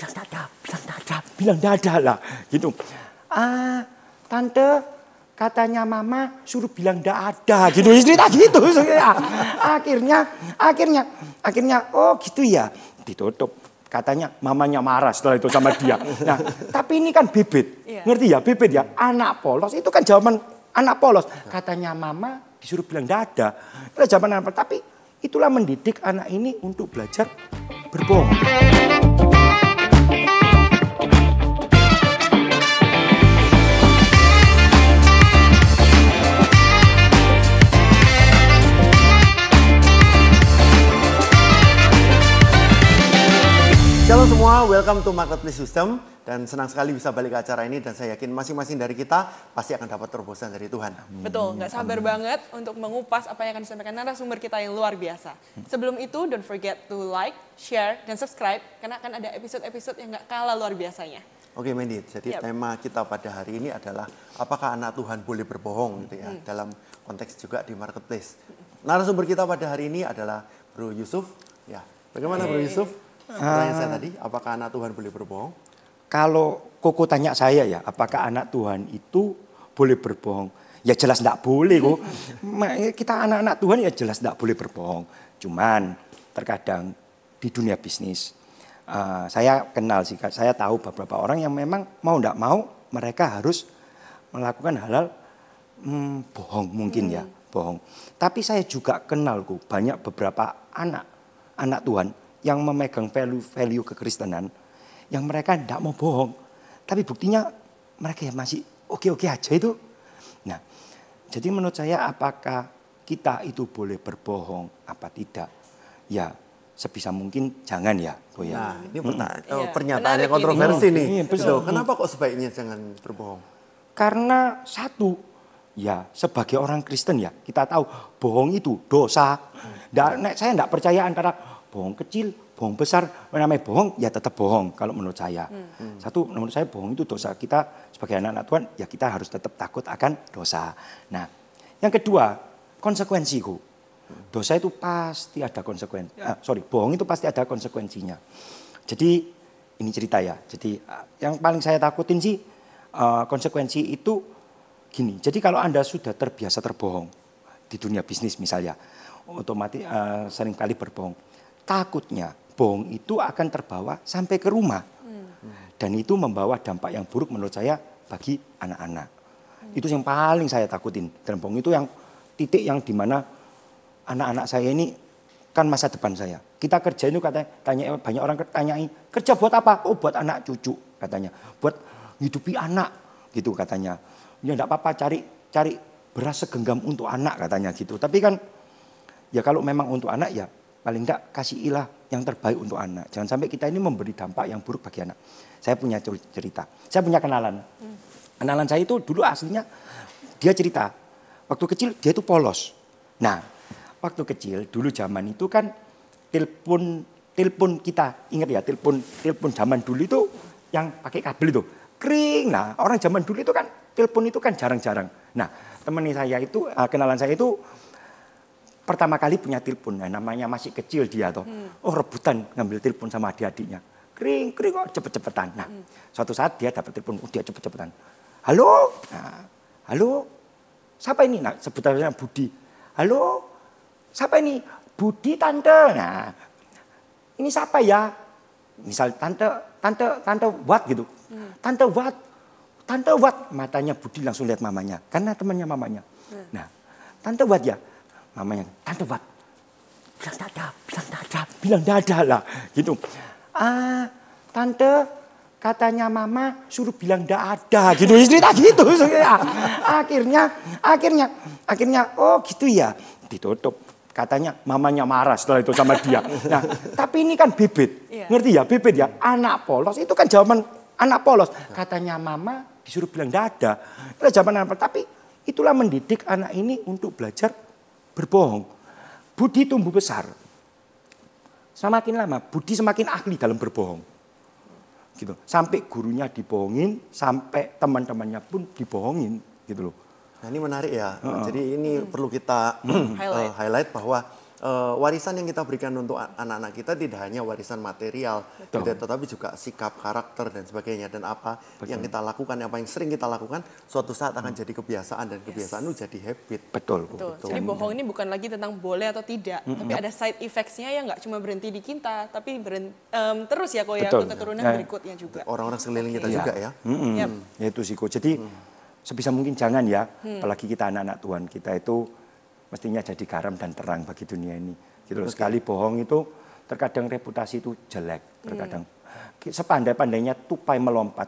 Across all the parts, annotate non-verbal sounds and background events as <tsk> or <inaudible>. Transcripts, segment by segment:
bilang dadah, bilang ada, bilang ada lah gitu. Ah, tante katanya mama suruh bilang tidak ada gitu istri ya, tak gitu akhirnya akhirnya akhirnya oh gitu ya ditutup katanya mamanya marah setelah itu sama dia nah tapi ini kan bibit iya. ngerti ya bibit ya anak polos itu kan zaman anak polos katanya mama disuruh bilang tidak ada itu zaman anak polos tapi itulah mendidik anak ini untuk belajar berbohong Halo semua, welcome to Marketplace System, dan senang sekali bisa balik ke acara ini dan saya yakin masing-masing dari kita pasti akan dapat terobosan dari Tuhan. Betul, nggak sabar Amin. banget untuk mengupas apa yang akan disampaikan narasumber kita yang luar biasa. Sebelum itu, don't forget to like, share, dan subscribe karena akan ada episode-episode yang nggak kalah luar biasanya. Oke Mendy, jadi yep. tema kita pada hari ini adalah apakah anak Tuhan boleh berbohong gitu ya hmm. dalam konteks juga di marketplace. Narasumber kita pada hari ini adalah Bro Yusuf. Ya, bagaimana hey. Bro Yusuf? Pertanyaan saya ah. tadi, apakah anak Tuhan boleh berbohong? Kalau Koko tanya saya ya, apakah anak Tuhan itu boleh berbohong? Ya jelas tidak boleh kok. <laughs> Ya kita anak-anak Tuhan ya jelas tidak boleh berbohong. Cuman terkadang di dunia bisnis, uh, saya kenal sih, saya tahu beberapa orang yang memang mau tidak mau mereka harus melakukan halal hmm, bohong mungkin ya hmm. bohong. Tapi saya juga kenal kok banyak beberapa anak anak Tuhan yang memegang value-value kekristenan, yang mereka tidak mau bohong. Tapi buktinya mereka yang masih oke-oke aja itu. Nah, jadi menurut saya apakah kita itu boleh berbohong apa tidak? Ya, sebisa mungkin jangan ya. Oh ya. Nah, ini hmm. Iya, oh, pernyataan yang kontroversi ini. nih. Iya, So, hmm. kenapa kok sebaiknya jangan berbohong? Karena satu, ya sebagai orang Kristen ya kita tahu bohong itu dosa. Hmm. Dan, saya tidak percaya antara bohong kecil, bohong besar, namanya bohong ya tetap bohong kalau menurut saya. Hmm. hmm. Satu menurut saya bohong itu dosa kita sebagai anak-anak Tuhan ya kita harus tetap takut akan dosa. Nah, yang kedua konsekuensiku. Dosa itu pasti ada konsekuensi. Ya. Ah, sorry, bohong itu pasti ada konsekuensinya. Jadi ini cerita ya. Jadi ah, yang paling saya takutin sih ah, konsekuensi itu gini. Jadi kalau anda sudah terbiasa terbohong di dunia bisnis misalnya, otomatis uh, seringkali berbohong Takutnya bohong itu akan terbawa sampai ke rumah. Dan itu membawa dampak yang buruk menurut saya bagi anak-anak. Hmm. Itu yang paling saya takutin. Dan itu yang titik yang dimana anak-anak saya ini kan masa depan saya. Kita kerja itu katanya tanya banyak orang tanyain kerja buat apa? Oh buat anak cucu katanya. Buat hidupi anak gitu katanya. Ya enggak apa-apa cari cari beras segenggam untuk anak katanya gitu. Tapi kan ya kalau memang untuk anak ya Paling enggak kasihilah yang terbaik untuk anak. Jangan sampai kita ini memberi dampak yang buruk bagi anak. Saya punya cerita. Saya punya kenalan. Hmm. Kenalan saya itu dulu aslinya dia cerita. Waktu kecil dia itu polos. Nah, waktu kecil dulu zaman itu kan telepon telepon kita ingat ya telepon telepon zaman dulu itu yang pakai kabel itu kering. Nah, orang zaman dulu itu kan telepon itu kan jarang-jarang. Nah, teman saya itu eh, kenalan saya itu pertama kali punya telepon. ya, namanya masih kecil dia tuh, Hmm. Oh, rebutan ngambil telepon sama adik-adiknya. kering kering kok cepet-cepetan. Nah, hmm. suatu saat dia dapat telepon, oh, dia cepet-cepetan. Halo? Nah, halo? Siapa ini? Nah, sebutannya Budi. Halo? Siapa ini? Budi tante. Nah, ini siapa ya? Misal tante, tante, tante Wat gitu. Hmm. Tante Wat, tante Wat. Matanya Budi langsung lihat mamanya, karena temannya mamanya. Hmm. Nah, tante Wat ya. Mamanya, Tante Wat, bilang dada, bilang dada, bilang dada lah. Gitu. Ah, Tante, katanya mama suruh bilang tidak ada gitu istri tak gitu ah, akhirnya akhirnya akhirnya oh gitu ya ditutup katanya mamanya marah setelah itu sama dia nah tapi ini kan bibit iya. ngerti ya bibit ya anak polos itu kan zaman anak polos katanya mama disuruh bilang tidak ada itu zaman anak polos. tapi itulah mendidik anak ini untuk belajar berbohong. Budi tumbuh besar. Semakin lama Budi semakin ahli dalam berbohong. Gitu. Sampai gurunya dibohongin, sampai teman-temannya pun dibohongin gitu loh. Nah, ini menarik ya. Uh -uh. Jadi ini perlu kita <clears throat> highlight. Eh, highlight bahwa uh, warisan yang kita berikan untuk anak-anak kita tidak hanya warisan material, Betul. tetapi juga sikap, karakter dan sebagainya dan apa Betul. yang kita lakukan, apa yang sering kita lakukan, suatu saat akan hmm. jadi kebiasaan dan kebiasaan yes. itu jadi habit. Betul. Betul. Betul. Jadi bohong ini bukan lagi tentang boleh atau tidak, mm -hmm. tapi ada side effects-nya yang nggak cuma berhenti di kita, tapi berhenti, um, terus ya kok ya ke keturunan ya. berikutnya juga. Orang-orang sekeliling okay. kita ya. juga ya. Mm -hmm. Yep. Ya itu sih kok. Jadi mm. sebisa mungkin jangan ya, hmm. apalagi kita anak-anak Tuhan kita itu mestinya jadi garam dan terang bagi dunia ini. Gitu loh. Sekali bohong itu terkadang reputasi itu jelek, terkadang yeah. Hmm. sepandai-pandainya tupai melompat,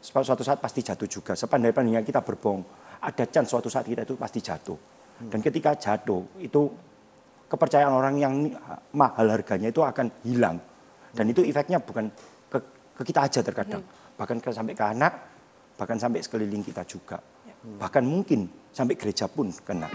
suatu saat pasti jatuh juga. Sepandai-pandainya kita berbohong, ada chance suatu saat kita itu pasti jatuh. Hmm. Dan ketika jatuh itu kepercayaan orang yang mahal harganya itu akan hilang. Dan hmm. itu efeknya bukan ke, ke kita aja terkadang, hmm. bahkan ke, sampai ke anak, bahkan sampai sekeliling kita juga. Hmm. Bahkan mungkin sampai gereja pun kena.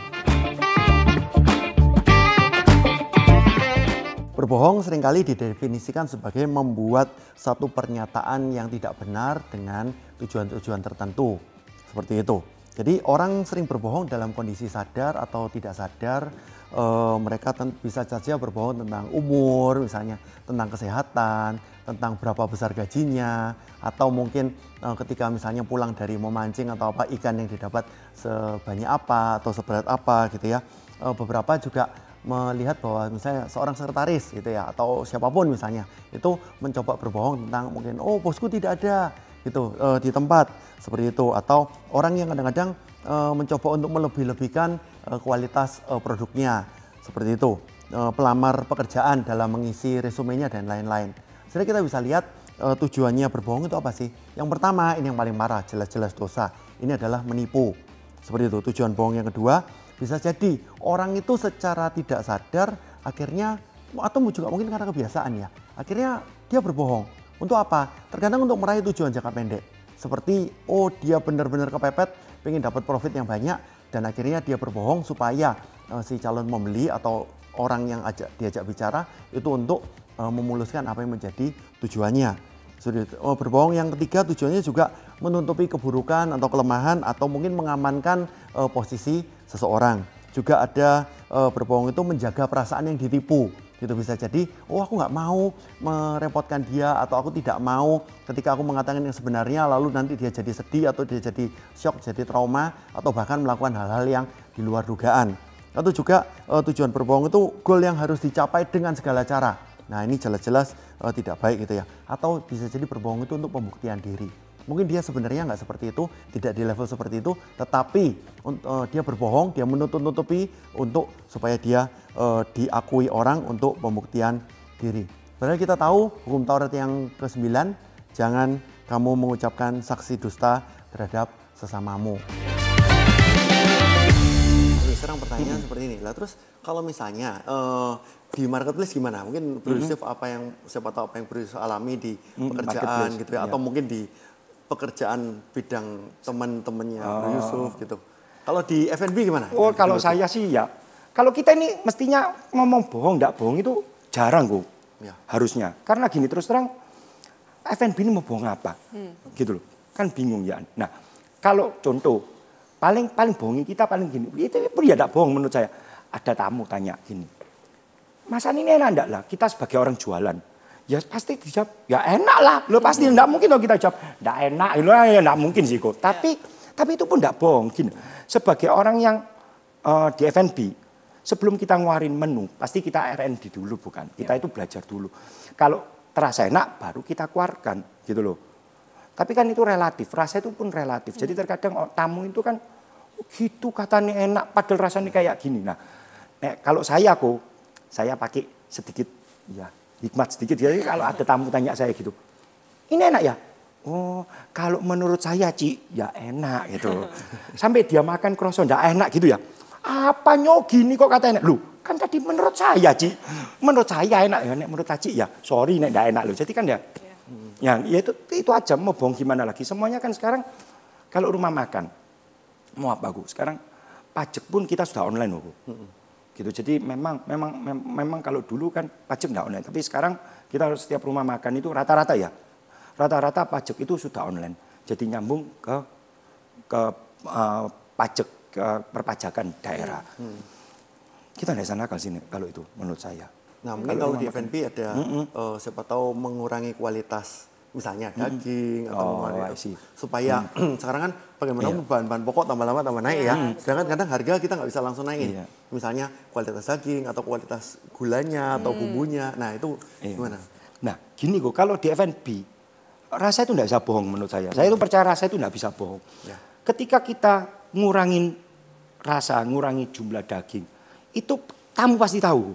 Berbohong seringkali didefinisikan sebagai membuat satu pernyataan yang tidak benar dengan tujuan-tujuan tertentu. Seperti itu. Jadi orang sering berbohong dalam kondisi sadar atau tidak sadar. E, mereka bisa saja berbohong tentang umur, misalnya tentang kesehatan, tentang berapa besar gajinya, atau mungkin e, ketika misalnya pulang dari memancing atau apa ikan yang didapat sebanyak apa atau seberat apa gitu ya. E, beberapa juga melihat bahwa misalnya seorang sekretaris gitu ya atau siapapun misalnya itu mencoba berbohong tentang mungkin oh bosku tidak ada gitu e, di tempat seperti itu atau orang yang kadang-kadang e, mencoba untuk melebih-lebihkan e, kualitas e, produknya seperti itu e, pelamar pekerjaan dalam mengisi resumenya dan lain-lain. Jadi kita bisa lihat e, tujuannya berbohong itu apa sih? Yang pertama ini yang paling marah jelas-jelas dosa. Ini adalah menipu seperti itu tujuan bohong yang kedua bisa jadi orang itu secara tidak sadar akhirnya atau juga mungkin karena kebiasaan ya. Akhirnya dia berbohong. Untuk apa? Terkadang untuk meraih tujuan jangka pendek. Seperti oh dia benar-benar kepepet pengen dapat profit yang banyak dan akhirnya dia berbohong supaya uh, si calon membeli atau orang yang ajak, diajak bicara itu untuk uh, memuluskan apa yang menjadi tujuannya. Oh, berbohong yang ketiga tujuannya juga menutupi keburukan atau kelemahan atau mungkin mengamankan uh, posisi seseorang. Juga ada e, berbohong itu menjaga perasaan yang ditipu. Gitu bisa jadi, oh aku nggak mau merepotkan dia atau aku tidak mau ketika aku mengatakan yang sebenarnya lalu nanti dia jadi sedih atau dia jadi shock, jadi trauma atau bahkan melakukan hal-hal yang di luar dugaan. Atau juga e, tujuan berbohong itu goal yang harus dicapai dengan segala cara. Nah ini jelas-jelas e, tidak baik gitu ya. Atau bisa jadi berbohong itu untuk pembuktian diri mungkin dia sebenarnya nggak seperti itu, tidak di level seperti itu, tetapi uh, dia berbohong, dia menutup-nutupi untuk supaya dia uh, diakui orang untuk pembuktian diri. Padahal kita tahu hukum Taurat yang ke-9, jangan kamu mengucapkan saksi dusta terhadap sesamamu. Sekarang pertanyaan hmm. seperti ini, lah terus kalau misalnya uh, di marketplace gimana? Mungkin produktif mm -hmm. apa yang siapa tahu apa yang Bruce alami di pekerjaan mm -hmm. gitu ya, iya. atau mungkin di pekerjaan bidang teman-temannya oh. Yusuf gitu. Kalau di FNB gimana? Oh, ya, kalau saya sih ya. Kalau kita ini mestinya ngomong bohong, enggak bohong itu jarang bu. Ya. Harusnya. Karena gini terus terang FNB ini mau bohong apa? Hmm. Gitu loh. Kan bingung ya. Nah, kalau contoh paling paling bohongi kita paling gini. Itu pun ya enggak bohong menurut saya. Ada tamu tanya gini. Masan ini enak enggak lah? Kita sebagai orang jualan Ya pasti dijawab, ya enak lah. Lo pasti enggak mungkin dong kita jawab, enggak enak, lo ya enggak ya mungkin sih kok. Tapi tapi itu pun enggak bohong Sebagai orang yang uh, di FNB, sebelum kita nguarin menu, pasti kita R&D dulu bukan? Kita ya. itu belajar dulu. Kalau terasa enak baru kita keluarkan gitu loh. Tapi kan itu relatif, rasa itu pun relatif. Jadi hmm. terkadang oh, tamu itu kan oh, gitu katanya enak padahal rasanya kayak gini. Nah, nek, kalau saya kok, saya pakai sedikit ya hikmat sedikit. Jadi kalau ada tamu tanya saya gitu, ini enak ya? Oh, kalau menurut saya Ci, ya enak gitu. <laughs> Sampai dia makan kroson tidak enak gitu ya. Apa nyogi ini kok kata enak? Lu kan tadi menurut saya Ci, menurut saya enak ya, nek menurut Ci ya. Sorry nek enggak enak lu. Jadi kan ya, iya. yang ya itu, itu aja mau bohong gimana lagi. Semuanya kan sekarang kalau rumah makan, mau apa aku? Sekarang pajak pun kita sudah online loh gitu. Jadi memang memang mem memang kalau dulu kan pajak nggak online, tapi sekarang kita harus setiap rumah makan itu rata-rata ya, rata-rata pajak itu sudah online. Jadi nyambung ke ke uh, pajak ke perpajakan daerah. Hmm. hmm. Kita nggak sana kalau sini kalau itu menurut saya. Nah mungkin kalau, kalau di FNB ada mm -mm. Uh, siapa tahu mengurangi kualitas misalnya daging hmm. atau oh, iya. supaya hmm. <clears throat> sekarang kan bagaimana yeah. bahan-bahan pokok tambah lama tambah naik yeah. ya mm. sedangkan kadang harga kita nggak bisa langsung naik yeah. misalnya kualitas daging atau kualitas gulanya atau mm. bumbunya nah itu yeah. gimana nah gini kok kalau di F&B rasa itu nggak bisa bohong menurut saya saya itu percaya rasa itu nggak bisa bohong yeah. ketika kita ngurangin rasa ngurangi jumlah daging itu kamu pasti tahu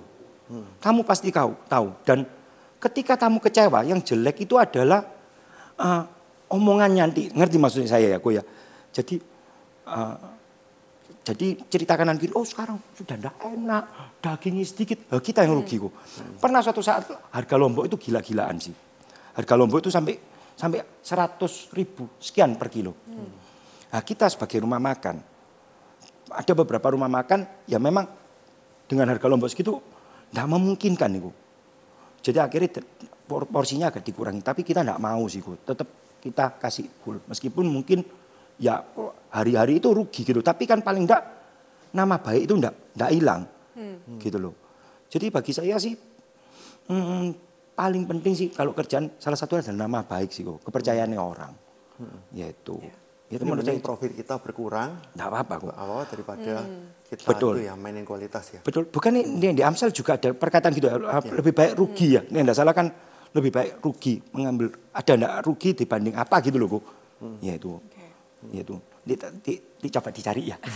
hmm. kamu pasti tahu tahu dan ketika tamu kecewa, yang jelek itu adalah uh, eh, omongan nanti. Ngerti maksudnya saya ya, gue ya. Jadi uh, jadi cerita kanan kiri, oh sekarang sudah tidak enak, dagingnya sedikit, nah, kita yang rugi kok. Pernah suatu saat harga lombok itu gila-gilaan sih. Harga lombok itu sampai sampai 100 ribu sekian per kilo. Hmm. Nah kita sebagai rumah makan, ada beberapa rumah makan ya memang dengan harga lombok segitu tidak memungkinkan itu. Jadi akhirnya porsinya agak dikurangi. Tapi kita tidak mau sih, Gu. tetap kita kasih full. Meskipun mungkin ya hari-hari itu rugi gitu. Tapi kan paling enggak nama baik itu enggak, enggak hilang hmm. gitu loh. Jadi bagi saya sih hmm, paling penting sih kalau kerjaan salah satu adalah nama baik sih kok. Kepercayaannya hmm. orang hmm. yaitu. Ya. Itu menurut saya profil kita berkurang. Enggak apa-apa kok. Apa daripada hmm kita Betul. ya mainin kualitas ya. Betul. Bukan ini yang di Amsal juga ada perkataan gitu ya. lebih baik rugi ya. Ini enggak salah kan lebih baik rugi mengambil ada enggak rugi dibanding apa gitu loh, Bu. Hmm. Ya itu. Okay. Ya itu. Di, di, di, dicari ya. <laughs>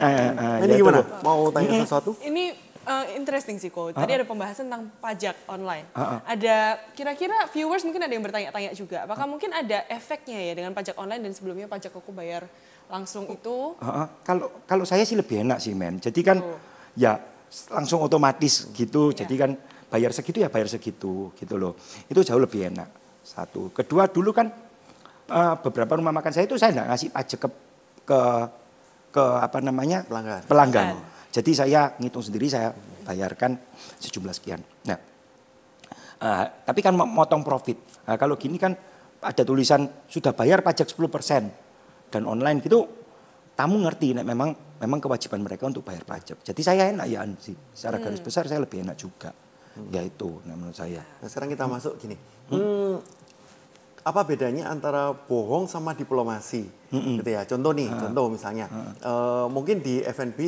Eh, eh, eh, ini ya gimana? Itu, Mau tanya sesuatu? Ini uh, interesting sih kok Tadi uh -huh. ada pembahasan tentang pajak online. Uh -huh. Ada kira-kira viewers mungkin ada yang bertanya-tanya juga. Apakah uh -huh. mungkin ada efeknya ya dengan pajak online dan sebelumnya pajak aku bayar langsung itu? Uh, kalau kalau saya sih lebih enak sih men. Jadi kan oh. ya langsung otomatis gitu. Yeah. Jadi kan bayar segitu ya bayar segitu gitu loh. Itu jauh lebih enak. Satu. Kedua dulu kan uh, beberapa rumah makan saya itu saya nggak ngasih aja ke ke ke apa namanya pelanggan. pelanggan. Jadi saya ngitung sendiri saya bayarkan sejumlah sekian. Nah, uh, tapi kan motong profit. Uh, kalau gini kan ada tulisan sudah bayar pajak 10 persen dan online gitu tamu ngerti nah, memang memang kewajiban mereka untuk bayar pajak. Jadi saya enak ya sih secara hmm. garis besar saya lebih enak juga. Hmm. Yaitu nah, menurut saya. Nah, sekarang kita hmm. masuk gini. Hmm. hmm, apa bedanya antara bohong sama diplomasi? Hmm. Gitu ya. Contoh nih, hmm. contoh misalnya hmm. uh, mungkin di FNP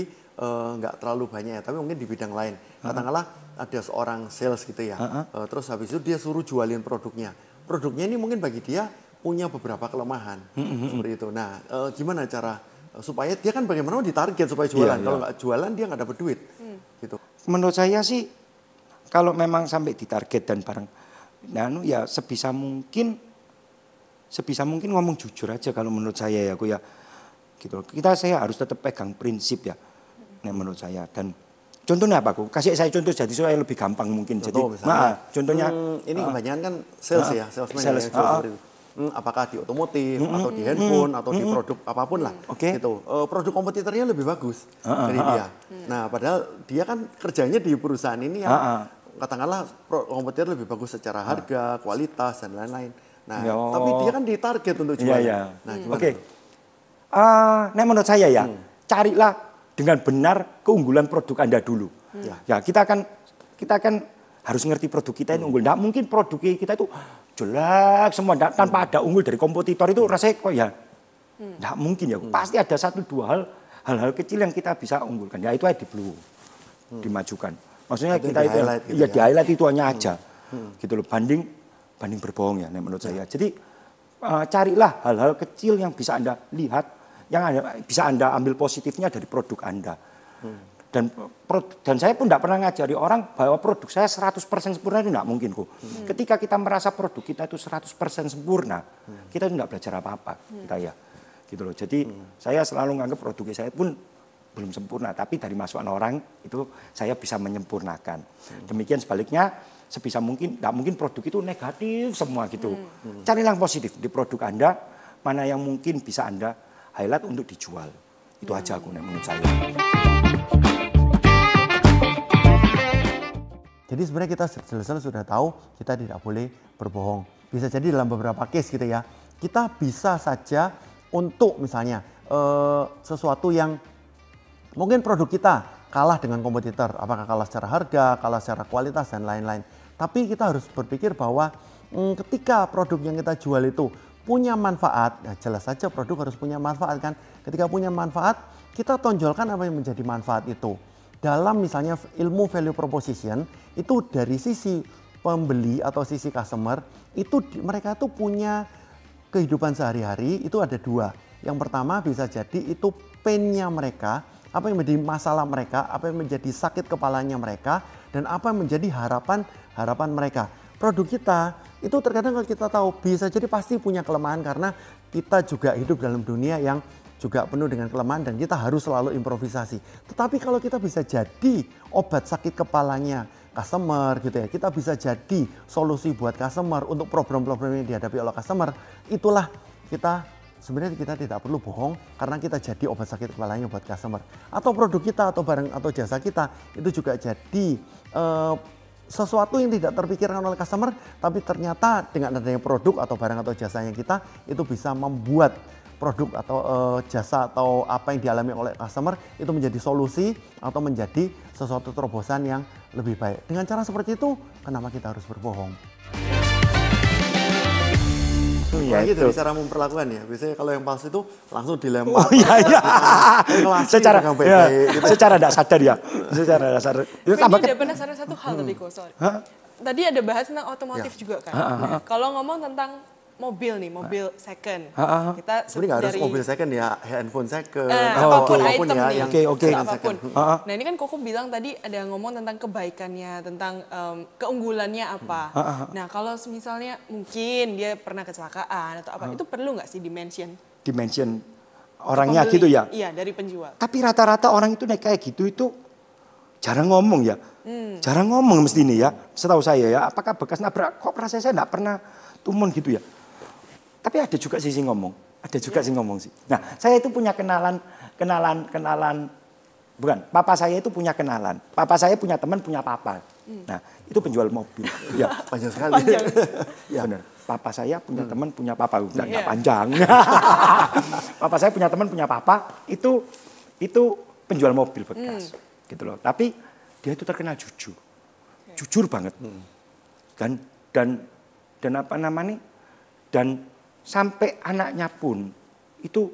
eh, nggak uh, terlalu banyak ya, tapi mungkin di bidang lain. Katakanlah ada seorang sales gitu ya, uh, terus habis itu dia suruh jualin produknya. Produknya ini mungkin bagi dia punya beberapa kelemahan mm-hmm. seperti itu. Nah, e, gimana cara eh, supaya dia kan bagaimana ditarget supaya iya, jualan. Yeah, Kalau nggak jualan dia nggak dapat duit. Mm. Gitu. Menurut saya sih kalau memang sampai ditarget dan barang nah anu, ya sebisa mungkin sebisa mungkin ngomong jujur aja kalau menurut saya ya aku ya gitu kita saya harus tetap pegang prinsip ya nah, menurut saya dan contohnya apa aku kasih saya contoh jadi supaya lebih gampang mungkin Contoh, jadi misalnya, nah, contohnya hmm, ini ah. kebanyakan kan sales uh, ya ah. salesman ya, sales, yang jual ah hmm, apakah di otomotif -hmm. atau di hmm, handphone -hmm. atau di hmm. produk apapun lah okay. gitu uh, produk kompetitornya lebih bagus uh dari uh -uh. dia nah padahal dia kan kerjanya di perusahaan ini yang uh -uh. katakanlah kompetitor lebih bagus secara harga kualitas dan lain-lain nah Yo. tapi dia kan ditarget untuk iya, jualan yeah, yeah. nah hmm. oke okay. uh, nah menurut saya ya hmm. carilah dengan benar keunggulan produk anda dulu hmm. ya kita akan kita akan harus ngerti produk kita yang unggul. Tidak mungkin produk kita itu jelek semua tanpa hmm. ada unggul dari kompetitor itu hmm. rasanya kok ya tidak hmm. mungkin ya. Pasti ada satu dua hal hal-hal kecil yang kita bisa unggulkan. Ya itu di blue dimajukan. Maksudnya itu kita di itu ya, gitu iya, ya, ya di highlight itu hanya aja. Hmm. Gitu loh banding banding berbohong ya menurut saya. Jadi uh, carilah hal-hal kecil yang bisa Anda lihat yang anda, bisa Anda ambil positifnya dari produk Anda. Hmm dan dan saya pun tidak pernah ngajari orang bahwa produk saya 100% sempurna itu tidak mungkin kok. Hmm. Ketika kita merasa produk kita itu 100% sempurna, hmm. kita tidak belajar apa-apa hmm. kita ya. Gitu loh. Jadi hmm. saya selalu menganggap produk saya pun belum sempurna, tapi dari masukan orang itu saya bisa menyempurnakan. Hmm. Demikian sebaliknya sebisa mungkin tidak mungkin produk itu negatif semua gitu. Hmm. hmm. Carilah positif di produk Anda mana yang mungkin bisa Anda highlight untuk dijual. Itu hmm. aja aku menurut saya. Jadi sebenarnya kita jelas sudah tahu kita tidak boleh berbohong. Bisa jadi dalam beberapa case gitu ya, kita bisa saja untuk misalnya eh, sesuatu yang mungkin produk kita kalah dengan kompetitor, apakah kalah secara harga, kalah secara kualitas dan lain-lain. Tapi kita harus berpikir bahwa hmm, ketika produk yang kita jual itu punya manfaat, ya jelas saja produk harus punya manfaat kan. Ketika punya manfaat, kita tonjolkan apa yang menjadi manfaat itu dalam misalnya ilmu value proposition itu dari sisi pembeli atau sisi customer itu mereka tuh punya kehidupan sehari-hari itu ada dua. Yang pertama bisa jadi itu painnya mereka, apa yang menjadi masalah mereka, apa yang menjadi sakit kepalanya mereka, dan apa yang menjadi harapan harapan mereka. Produk kita itu terkadang kalau kita tahu bisa jadi pasti punya kelemahan karena kita juga hidup dalam dunia yang juga penuh dengan kelemahan dan kita harus selalu improvisasi. Tetapi kalau kita bisa jadi obat sakit kepalanya customer gitu ya, kita bisa jadi solusi buat customer untuk problem-problem yang dihadapi oleh customer, itulah kita sebenarnya kita tidak perlu bohong karena kita jadi obat sakit kepalanya buat customer atau produk kita atau barang atau jasa kita itu juga jadi uh, sesuatu yang tidak terpikirkan oleh customer tapi ternyata dengan adanya produk atau barang atau jasanya kita itu bisa membuat produk atau uh, jasa atau apa yang dialami oleh customer itu menjadi solusi atau menjadi sesuatu terobosan yang lebih baik. Dengan cara seperti itu, kenapa kita harus berbohong? ya itu. dari cara memperlakukan ya. Biasanya kalau yang palsu itu langsung dilempar. Oh iya iya. secara ya, gitu. secara tidak sadar ya. Secara tidak sadar. Itu tambah ada penasaran satu hal hmm. tadi kok, sorry. Hah? Tadi ada bahas tentang otomotif ya. juga kan. Ha, ha, ha. Kalau ngomong tentang mobil nih, mobil ah. second. Ha, ah, ah. ha, Kita sebenarnya nggak harus mobil second ya, handphone second, eh, oh, apapun okay. Ya, item ya, nih, yang okay, okay. apapun. Nah ini kan Koko bilang tadi ada ngomong tentang kebaikannya, tentang um, keunggulannya apa. Ha, hmm. ha, Nah kalau misalnya mungkin dia pernah kecelakaan atau apa, ha. itu perlu nggak sih dimension? Dimension orangnya gitu pembeli, gitu ya? Iya dari penjual. Tapi rata-rata orang itu naik kayak gitu itu jarang ngomong ya. Hmm. Jarang ngomong mesti ini ya. Setahu saya ya, apakah bekas nabrak kok rasanya saya enggak pernah tumun gitu ya. Tapi ada juga sisi ngomong, ada juga ya. sisi ngomong sih. Nah, saya itu punya kenalan, kenalan, kenalan. Bukan, papa saya itu punya kenalan. Papa saya punya teman, punya papa. Hmm. Nah, itu penjual mobil. <laughs> ya, panjang sekali. Panjang. ya, benar. Papa saya punya hmm. teman, punya papa. Enggak, iya. panjang. <laughs> papa saya punya teman, punya papa. Itu itu penjual mobil bekas. Hmm. Gitu loh. Tapi dia itu terkenal jujur. Iya. Jujur banget. Hmm. Dan dan dan apa namanya? Dan sampai anaknya pun itu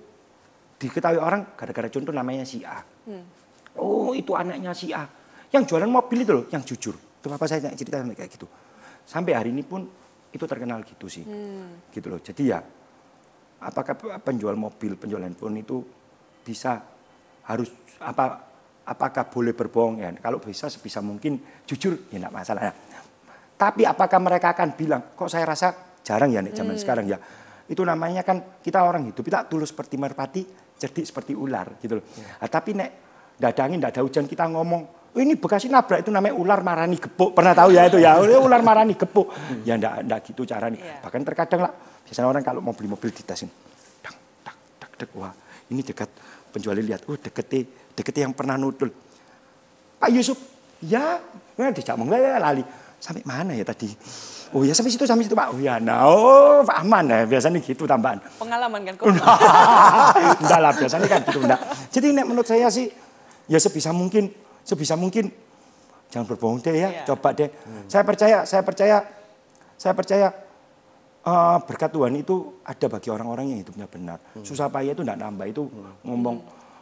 diketahui orang gara-gara contoh namanya si A. Hmm. Oh itu anaknya si A. Yang jualan mobil itu loh, yang jujur. Itu apa saya cerita sampai kayak gitu. Sampai hari ini pun itu terkenal gitu sih. Hmm. Gitu loh. Jadi ya apakah penjual mobil, penjual handphone itu bisa harus apa apakah boleh berbohong ya? Kalau bisa sebisa mungkin jujur ya enggak masalah. Ya. tapi apakah mereka akan bilang kok saya rasa jarang ya nih zaman hmm. sekarang ya itu namanya kan kita orang hidup kita tulus seperti merpati, cerdik seperti ular gitu loh. Ya. Nah, tapi nek dadangin tidak ada hujan kita ngomong oh, ini bekasi nabrak itu namanya ular marani gepuk pernah tahu ya itu ya <laughs> oh, ular marani gepuk hmm. ya ndak ndak gitu cara nih ya. bahkan terkadang lah biasanya orang kalau mau beli mobil ditesin tak tak tak dang wah ini dekat penjualnya lihat uh oh, deketi deketi yang pernah nudul Pak Yusuf ya nah, ya, dijak ya, ya, lali sampai mana ya tadi? Oh ya sampai situ sampai situ Pak. Oh ya, nah, oh aman ya. Biasanya gitu tambahan. Pengalaman kan kok. <laughs> enggak lah biasanya kan gitu enggak. Jadi nek menurut saya sih ya sebisa mungkin sebisa mungkin jangan berbohong deh ya, iya. coba deh. Hmm. Saya percaya, saya percaya, saya percaya uh, berkat Tuhan itu ada bagi orang-orang yang hidupnya benar. Hmm. Susah payah itu enggak nambah itu hmm. ngomong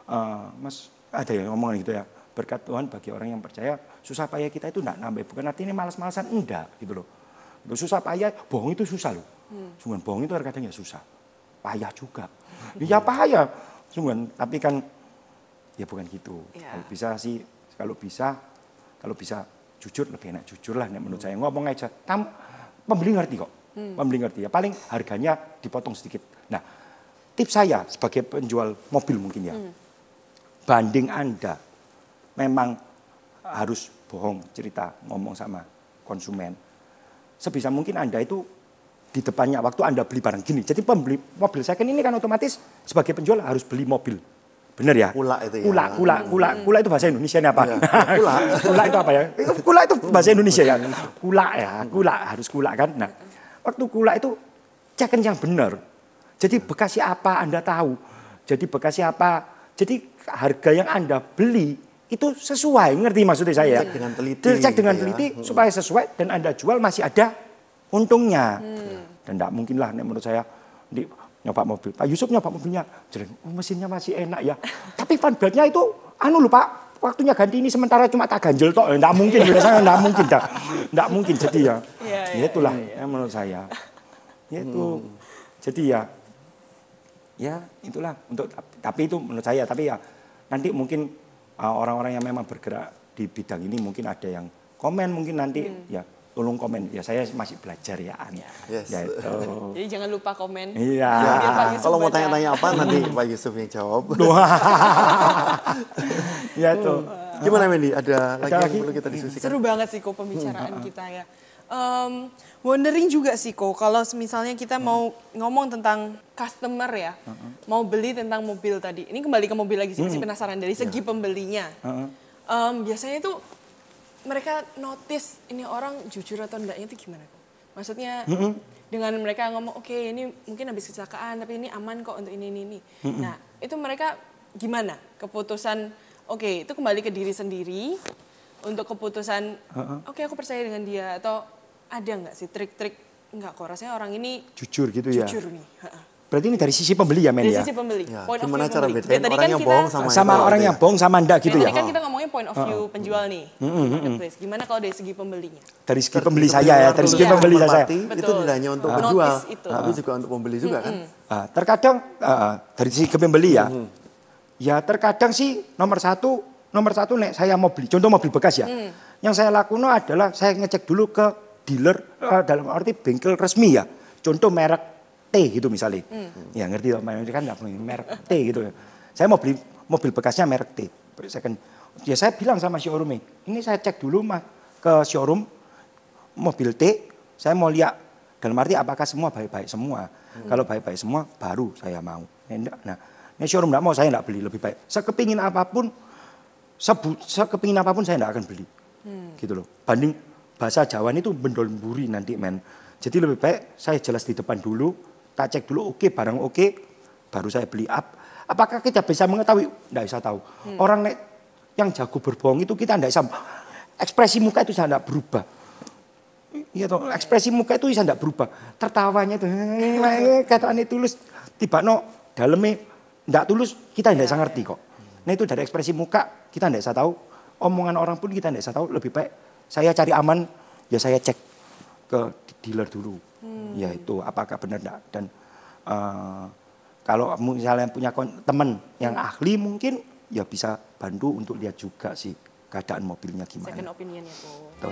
uh, Mas ada yang ngomong gitu ya. Berkat Tuhan bagi orang yang percaya susah payah kita itu enggak nambah. Bukan artinya malas-malasan, enggak gitu loh. Susah payah, bohong itu susah loh. Hmm. Sungguh bohong itu kadang ya susah. Payah juga. Ya payah. Sungguh, tapi kan ya bukan gitu. Ya. Kalau bisa sih, kalau bisa, kalau bisa jujur lebih enak jujur lah menurut hmm. saya ngomong aja tam pembeli ngerti kok hmm. pembeli ngerti ya paling harganya dipotong sedikit nah tips saya sebagai penjual mobil mungkin ya hmm. banding anda memang harus bohong cerita ngomong sama konsumen. Sebisa mungkin Anda itu di depannya waktu Anda beli barang gini. Jadi pembeli mobil saya kan ini kan otomatis sebagai penjual harus beli mobil. Benar ya? Kula itu ya. Kula, kula, kula, itu bahasa Indonesia ini apa? Ya. Kula. kula <laughs> itu apa ya? Kula itu bahasa Indonesia ya. Kula ya, kula harus kula kan. Nah, waktu kula itu cekin yang benar. Jadi bekasnya apa Anda tahu. Jadi bekasnya apa. Jadi harga yang Anda beli itu sesuai, ngerti maksudnya saya? Ya? cek dengan teliti. cek dengan gitu ya. teliti ya. supaya sesuai dan Anda jual masih ada untungnya. Hmm. Dan tidak lah menurut saya di, nyoba mobil. Pak Yusuf nyoba mobilnya, oh, mesinnya masih enak ya. <laughs> Tapi fanbeltnya itu, anu lupa waktunya ganti ini sementara cuma tak ganjel toh. Tidak mungkin, biasanya tidak mungkin. Tidak mungkin, jadi ya. ya, ya itulah ya, ya. menurut saya. Ya itu, hmm. jadi ya, ya itulah. untuk Tapi itu menurut saya, tapi ya nanti mungkin Ah, orang-orang yang memang bergerak di bidang ini mungkin ada yang komen mungkin nanti hmm. ya tolong komen ya saya masih belajar ya An yes. ya itu. <laughs> jadi jangan lupa komen iya kalau mau tanya-tanya apa <laughs> nanti Pak Yusuf yang jawab <laughs> ya itu gimana Mendy ada, ada lagi, yang perlu kita diskusikan seru banget sih kok pembicaraan hmm. kita ya Um, wondering juga sih kok kalau misalnya kita hmm. mau ngomong tentang customer ya, uh hmm. -huh. mau beli tentang mobil tadi. Ini kembali ke mobil lagi sih, masih hmm. penasaran dari segi yeah. pembelinya. Uh -huh. um, biasanya itu mereka notice ini orang jujur atau enggaknya itu gimana kok? Maksudnya mm -hmm. dengan mereka ngomong oke okay, ini mungkin habis kecelakaan tapi ini aman kok untuk ini ini ini. Mm -hmm. Nah itu mereka gimana keputusan oke okay, itu kembali ke diri sendiri untuk keputusan uh -huh. oke okay, aku percaya dengan dia atau ada nggak sih trik-trik nggak kok rasanya orang ini jujur gitu ya jujur nih berarti ini dari sisi pembeli ya men dari ya sisi pembeli ya, point gimana of view cara pembeli. bedain ya, orang kan yang bohong sama sama orang yang bohong sama ndak gitu ya, ya. tadi kan kita ngomongin point of view uh, penjual nih gimana kalau dari segi pembelinya dari segi ya, pembeli saya ya dari segi pembeli saya itu tidak hanya untuk penjual tapi juga untuk pembeli juga kan ah, terkadang ah, ah, dari segi pembeli ya ya terkadang sih nomor satu nomor satu nek saya mau beli contoh mobil bekas ya mm. yang saya lakukan adalah saya ngecek dulu ke dealer uh, dalam arti bengkel resmi ya. Contoh merek T gitu misalnya. Hmm. Ya ngerti kan nggak merek T gitu. Saya mau beli mobil bekasnya merek T. Saya kan, ya saya bilang sama showroom ini saya cek dulu mah ke showroom mobil T, saya mau lihat dalam arti apakah semua baik-baik semua. Hmm. Kalau baik-baik semua baru saya mau. Nah, ini nah, showroom enggak mau saya enggak beli lebih baik. Saya kepingin apapun, saya, apapun saya enggak akan beli. Hmm. Gitu loh. Banding bahasa Jawa ini tuh bendol buri nanti men. Jadi lebih baik saya jelas di depan dulu, tak cek dulu oke, okay, barang oke, okay, baru saya beli up. Apakah kita bisa mengetahui? Tidak bisa tahu. Hmm. Orang yang jago berbohong itu kita tidak bisa. Ekspresi muka itu tidak berubah. Iya toh, ekspresi muka itu bisa tidak berubah. Tertawanya itu, eh, kataannya tulus. Tiba no, dalamnya tidak tulus, kita tidak bisa ngerti kok. Nah itu dari ekspresi muka, kita tidak bisa tahu. Omongan orang pun kita tidak bisa tahu, lebih baik saya cari aman, ya saya cek ke dealer dulu. Hmm. Ya itu apakah benar enggak. Dan uh, kalau misalnya punya teman yang hmm. ahli mungkin ya bisa bantu untuk lihat juga sih keadaan mobilnya gimana. itu.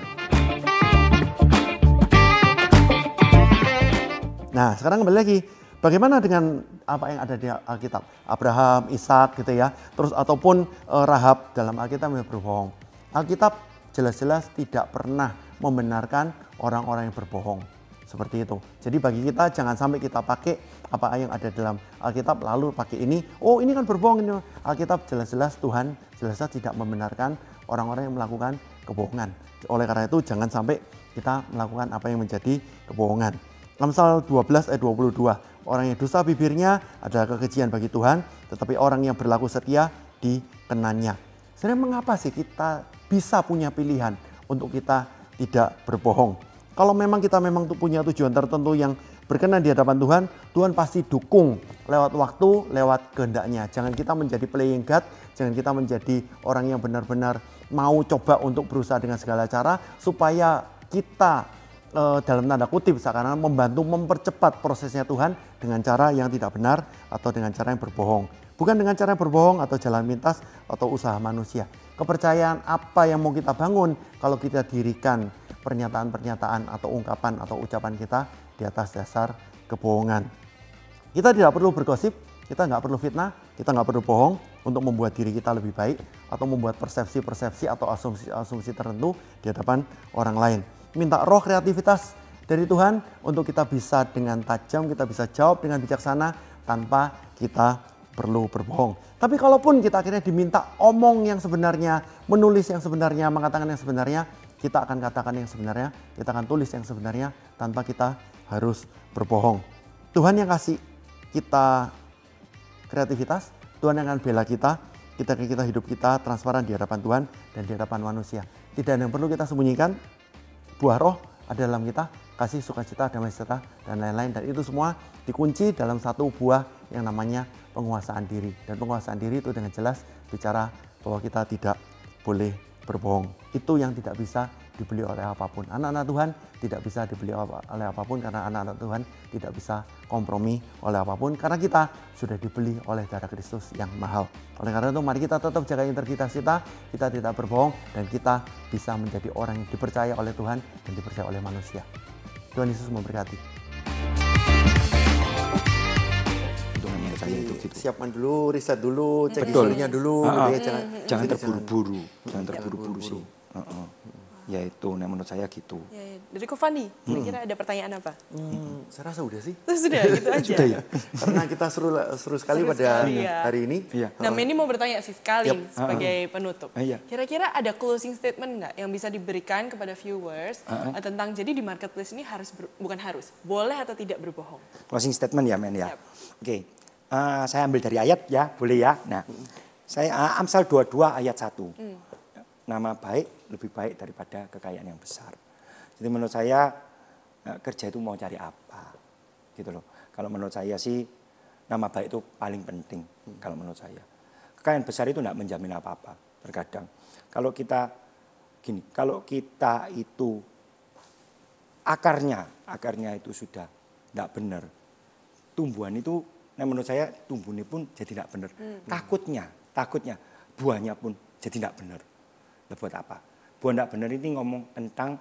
Nah sekarang kembali lagi Bagaimana dengan apa yang ada di Alkitab? Abraham, Ishak gitu ya. Terus ataupun eh, Rahab dalam Alkitab yang berbohong. Alkitab jelas-jelas tidak pernah membenarkan orang-orang yang berbohong. Seperti itu. Jadi bagi kita jangan sampai kita pakai apa yang ada dalam Alkitab lalu pakai ini. Oh ini kan berbohong ini. Alkitab jelas-jelas Tuhan jelas-jelas tidak membenarkan orang-orang yang melakukan kebohongan. Oleh karena itu jangan sampai kita melakukan apa yang menjadi kebohongan. Amsal 12 ayat 22. Orang yang dosa bibirnya adalah kekejian bagi Tuhan, tetapi orang yang berlaku setia dikenannya. Sebenarnya mengapa sih kita bisa punya pilihan untuk kita tidak berbohong. Kalau memang kita memang punya tujuan tertentu yang berkenan di hadapan Tuhan, Tuhan pasti dukung lewat waktu, lewat kehendaknya. Jangan kita menjadi playing God, jangan kita menjadi orang yang benar-benar mau coba untuk berusaha dengan segala cara supaya kita eh, dalam tanda kutip seakan-akan membantu mempercepat prosesnya Tuhan dengan cara yang tidak benar atau dengan cara yang berbohong. Bukan dengan cara yang berbohong atau jalan pintas atau usaha manusia, Kepercayaan apa yang mau kita bangun kalau kita dirikan pernyataan-pernyataan atau ungkapan atau ucapan kita di atas dasar kebohongan. Kita tidak perlu bergosip, kita nggak perlu fitnah, kita nggak perlu bohong untuk membuat diri kita lebih baik atau membuat persepsi-persepsi atau asumsi-asumsi tertentu di hadapan orang lain. Minta roh kreativitas dari Tuhan untuk kita bisa dengan tajam, kita bisa jawab dengan bijaksana tanpa kita perlu berbohong. Tapi kalaupun kita akhirnya diminta omong yang sebenarnya, menulis yang sebenarnya, mengatakan yang sebenarnya, kita akan katakan yang sebenarnya, kita akan tulis yang sebenarnya tanpa kita harus berbohong. Tuhan yang kasih kita kreativitas, Tuhan yang akan bela kita, kita kita hidup kita transparan di hadapan Tuhan dan di hadapan manusia. Tidak ada yang perlu kita sembunyikan. Buah roh ada dalam kita, kasih sukacita, damai sejahtera dan lain-lain dan itu semua dikunci dalam satu buah yang namanya penguasaan diri dan penguasaan diri itu dengan jelas bicara bahwa kita tidak boleh berbohong itu yang tidak bisa dibeli oleh apapun anak-anak Tuhan tidak bisa dibeli oleh apapun karena anak-anak Tuhan tidak bisa kompromi oleh apapun karena kita sudah dibeli oleh darah Kristus yang mahal oleh karena itu mari kita tetap jaga integritas kita kita tidak berbohong dan kita bisa menjadi orang yang dipercaya oleh Tuhan dan dipercaya oleh manusia Tuhan Yesus memberkati. Tuhan itu Siapkan dulu, riset dulu, cek isinya dulu, ah, ah. ya, jangan, jangan terburu-buru, jangan iya, terburu-buru sih. Uh -uh ya itu nah menurut saya gitu ya, ya. dari Kofani kira-kira ada pertanyaan apa hmm. saya rasa udah sih <laughs> sudah gitu <laughs> aja sudah ya karena kita seru seru sekali seru pada sekali, ya. hari ini ya. nah Meni mau bertanya sih sekali yep. sebagai uh -uh. penutup kira ah, kira-kira ada closing statement nggak yang bisa diberikan kepada viewers uh -uh. tentang jadi di marketplace ini harus ber, bukan harus boleh atau tidak berbohong closing statement ya Men ya yep. oke okay. uh, eh, saya ambil dari ayat ya boleh ya nah saya uh, Amsal 22 ayat 1 hmm nama baik lebih baik daripada kekayaan yang besar. Jadi menurut saya eh, kerja itu mau cari apa gitu loh. Kalau menurut saya sih nama baik itu paling penting hmm. kalau menurut saya. Kekayaan besar itu tidak menjamin apa-apa terkadang. Kalau kita gini, kalau kita itu akarnya, akarnya itu sudah tidak benar. Tumbuhan itu, nah menurut saya tumbuhnya pun jadi tidak benar. Hmm. Takutnya, takutnya buahnya pun jadi tidak benar buat apa? Buat tidak benar ini ngomong tentang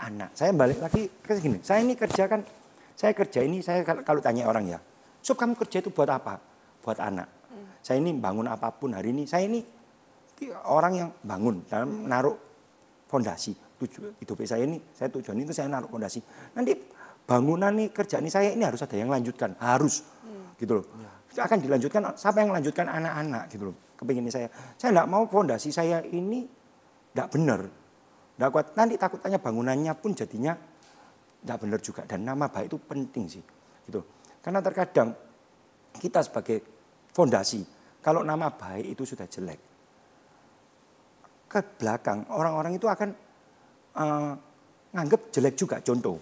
anak. Saya balik lagi ke sini. Saya ini kerja kan, saya kerja ini, saya kalau tanya orang ya, sob kamu kerja itu buat apa? Buat anak. Saya ini bangun apapun hari ini, saya ini orang yang bangun dalam menaruh fondasi. Tujuan hidup saya ini, saya tujuan itu saya naruh fondasi. Nanti bangunan nih kerja ini saya ini harus ada yang lanjutkan, harus. Gitu loh. itu hmm. akan dilanjutkan siapa yang melanjutkan anak-anak gitu loh kepinginnya saya saya enggak mau fondasi saya ini tidak benar. Tidak kuat. Nanti takutnya bangunannya pun jadinya tidak benar juga. Dan nama baik itu penting sih. Gitu. Karena terkadang kita sebagai fondasi, kalau nama baik itu sudah jelek, ke belakang orang-orang itu akan uh, eh, nganggap jelek juga. Contoh,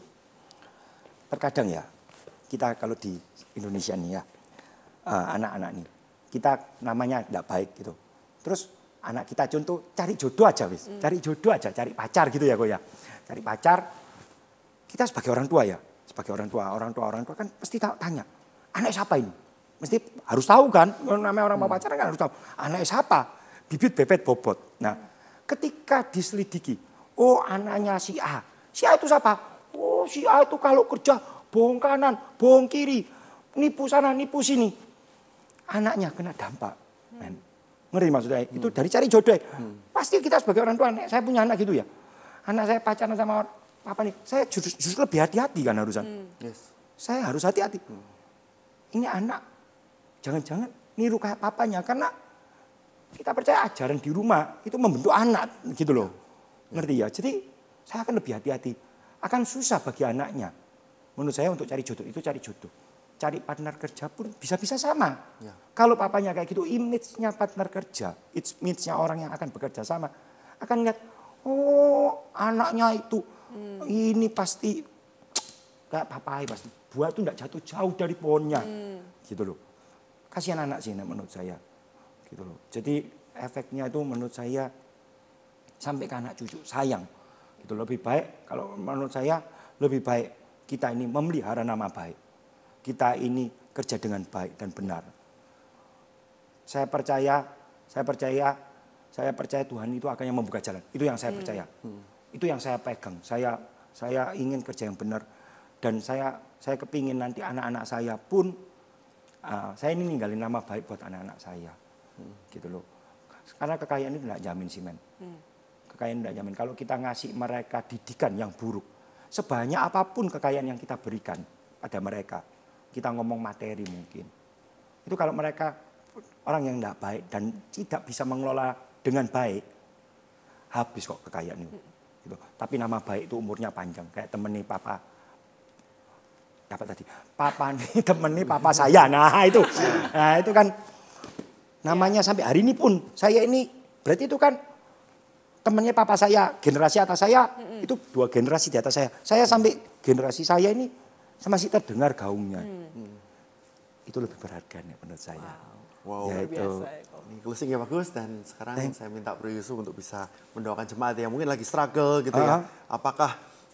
terkadang ya kita kalau di Indonesia nih ya eh, anak-anak uh, nih kita namanya tidak baik gitu. Terus anak kita contoh cari jodoh aja wis, hmm. cari jodoh aja, cari pacar gitu ya kok ya. Cari pacar. Kita sebagai orang tua ya, sebagai orang tua, orang tua, orang tua kan pasti tahu tanya, anak siapa ini? Mesti harus tahu kan, namanya orang mau hmm. pacaran kan harus tahu. Anak siapa? Bibit, bebet, bobot. Nah, ketika diselidiki, oh anaknya si A. Si A itu siapa? Oh si A itu kalau kerja bohong kanan, bohong kiri, nipu sana, nipu sini. Anaknya kena dampak. Hmm ngeri maksudnya? Hmm. Itu dari cari jodoh. Hmm. Pasti kita sebagai orang tua, saya punya anak gitu ya. Anak saya pacaran sama apa nih? Saya justru, justru lebih hati-hati kan harusan. Hmm. Yes. Saya harus hati-hati. Hmm. Ini anak jangan-jangan niru kayak papanya karena kita percaya ajaran di rumah itu membentuk anak gitu loh. Hmm. Ngerti ya? Jadi saya akan lebih hati-hati. Akan susah bagi anaknya. Menurut saya untuk cari jodoh itu cari jodoh cari partner kerja pun bisa-bisa sama. Ya. Kalau papanya kayak gitu, image-nya partner kerja, image-nya orang yang akan bekerja sama, akan lihat, oh anaknya itu, hmm. ini pasti gak <tsk> papai pasti. Buah itu gak jatuh jauh dari pohonnya. Hmm. Gitu loh. Kasihan anak sih menurut saya. Gitu loh. Jadi efeknya itu menurut saya sampai ke anak cucu, sayang. Gitu lebih baik kalau menurut saya lebih baik kita ini memelihara nama baik kita ini kerja dengan baik dan benar. Saya percaya, saya percaya, saya percaya Tuhan itu akan yang membuka jalan. Itu yang saya hmm. percaya. Hmm. Itu yang saya pegang. Saya saya ingin kerja yang benar dan saya saya kepingin nanti anak-anak saya pun uh, saya ini ninggalin nama baik buat anak-anak saya. Hmm. Gitu loh. Karena kekayaan itu tidak jamin sih men. Hmm. Kekayaan tidak jamin. Kalau kita ngasih mereka didikan yang buruk, sebanyak apapun kekayaan yang kita berikan pada mereka, kita ngomong materi mungkin. Itu kalau mereka orang yang tidak baik dan tidak bisa mengelola dengan baik, habis kok kekayaan itu. Gitu. Tapi nama baik itu umurnya panjang. Kayak temen nih papa, Dapat tadi? Papa nih <laughs> temen nih papa saya. Nah itu, nah itu kan namanya sampai hari ini pun saya ini berarti itu kan temennya papa saya, generasi atas saya itu dua generasi di atas saya. Saya sampai generasi saya ini masih terdengar gaungnya. Hmm. hmm. Itu lebih berharga nih menurut saya. Wow, wow. Ya, itu. Ini closing yang bagus dan sekarang Thank. saya minta Bro Yusuf untuk bisa mendoakan jemaat yang mungkin lagi struggle gitu uh -huh. ya. Uh-huh. Apakah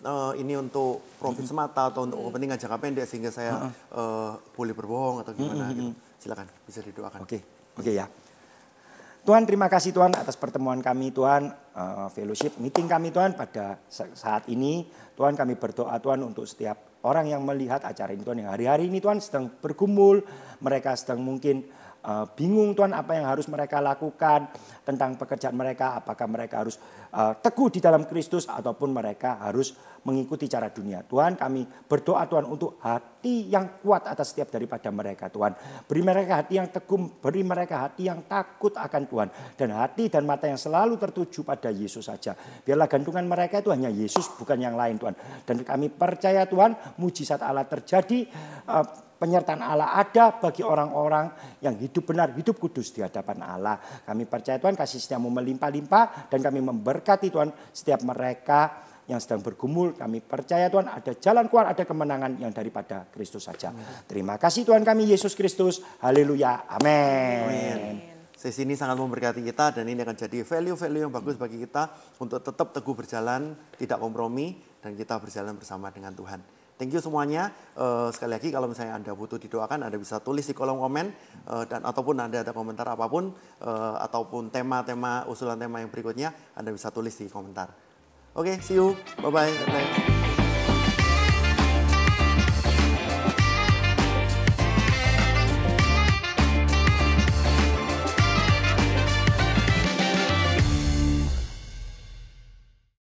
uh, ini untuk profit semata atau untuk kepentingan jangka pendek sehingga saya uh, boleh berbohong atau gimana gitu. Silakan bisa didoakan. Oke, okay. oke okay, ya. Tuhan terima kasih Tuhan atas pertemuan kami Tuhan, uh, fellowship meeting kami Tuhan pada saat ini. Tuhan kami berdoa Tuhan untuk setiap orang yang melihat acara ini Tuhan yang hari-hari ini Tuhan sedang bergumul, mereka sedang mungkin uh, bingung Tuhan apa yang harus mereka lakukan tentang pekerjaan mereka, apakah mereka harus uh, teguh di dalam Kristus ataupun mereka harus mengikuti cara dunia. Tuhan kami berdoa Tuhan untuk hati yang kuat atas setiap daripada mereka Tuhan. Beri mereka hati yang teguh, beri mereka hati yang takut akan Tuhan. Dan hati dan mata yang selalu tertuju pada Yesus saja. Biarlah gantungan mereka itu hanya Yesus bukan yang lain Tuhan. Dan kami percaya Tuhan mujizat Allah terjadi. Uh, penyertaan Allah ada bagi orang-orang yang hidup benar, hidup kudus di hadapan Allah. Kami percaya Tuhan kasih setiamu melimpah-limpah dan kami memberkati Tuhan setiap mereka yang sedang bergumul. Kami percaya Tuhan ada jalan keluar, ada kemenangan yang daripada Kristus saja. Amen. Terima kasih Tuhan kami Yesus Kristus. Haleluya. Amin. Sesi ini sangat memberkati kita dan ini akan jadi value-value yang bagus bagi kita untuk tetap teguh berjalan, tidak kompromi dan kita berjalan bersama dengan Tuhan. Thank you semuanya. Uh, sekali lagi kalau misalnya Anda butuh didoakan, Anda bisa tulis di kolom komen uh, dan ataupun Anda ada komentar apapun uh, ataupun tema-tema usulan tema yang berikutnya, Anda bisa tulis di komentar. Oke, okay, see you. Bye bye. bye, -bye.